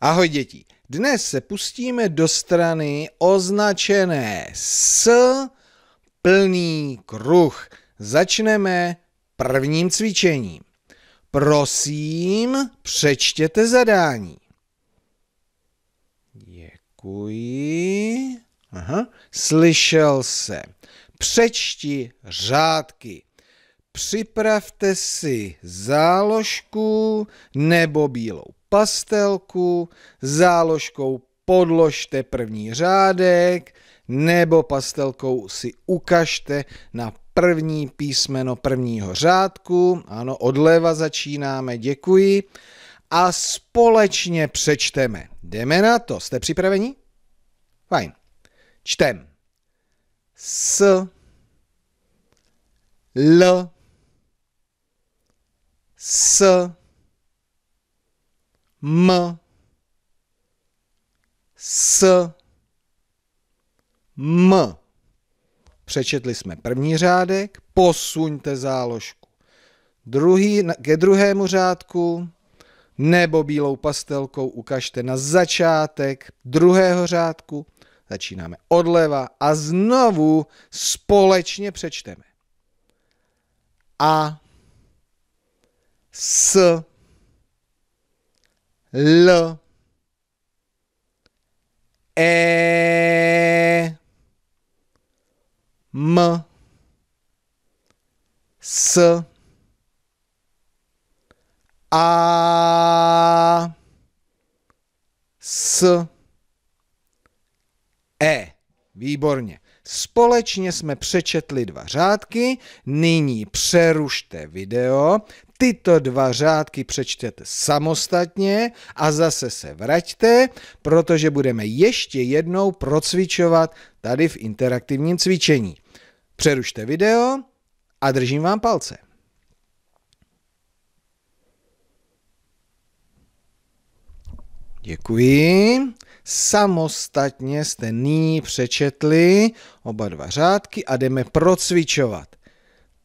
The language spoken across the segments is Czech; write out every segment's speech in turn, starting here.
Ahoj děti, dnes se pustíme do strany označené s plný kruh. Začneme prvním cvičením. Prosím, přečtěte zadání. Děkuji. Aha. Slyšel se. Přečti řádky. Připravte si záložku nebo bílou pastelku, záložkou podložte první řádek, nebo pastelkou si ukažte na první písmeno prvního řádku. Ano, odleva začínáme, děkuji. A společně přečteme. Jdeme na to. Jste připraveni? Fajn. Čtem. S. L. S. M S M. Přečetli jsme první řádek, posuňte záložku druhý, ke druhému řádku nebo bílou pastelkou ukažte na začátek druhého řádku. Začínáme odleva a znovu společně přečteme. A S L E M S A S E. Výborně. Společně jsme přečetli dva řádky, nyní přerušte video, tyto dva řádky přečtete samostatně a zase se vraťte, protože budeme ještě jednou procvičovat tady v interaktivním cvičení. Přerušte video a držím vám palce. Děkuji. Samostatně jste nyní přečetli oba dva řádky a jdeme procvičovat.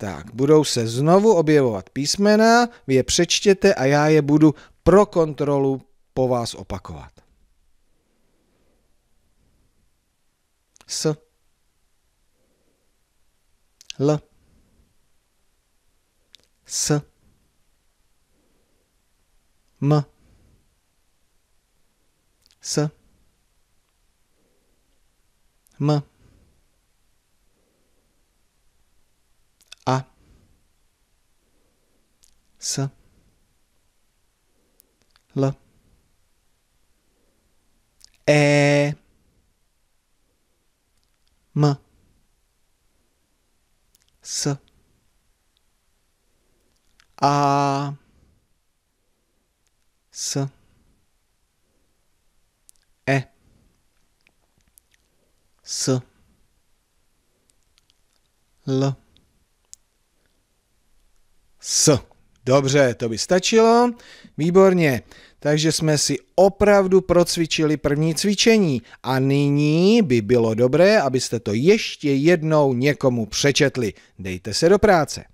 Tak, budou se znovu objevovat písmena, vy je přečtěte a já je budu pro kontrolu po vás opakovat. S. L. S. M. S. M. sa l e m s a s e s l s Dobře, to by stačilo. Výborně. Takže jsme si opravdu procvičili první cvičení a nyní by bylo dobré, abyste to ještě jednou někomu přečetli. Dejte se do práce.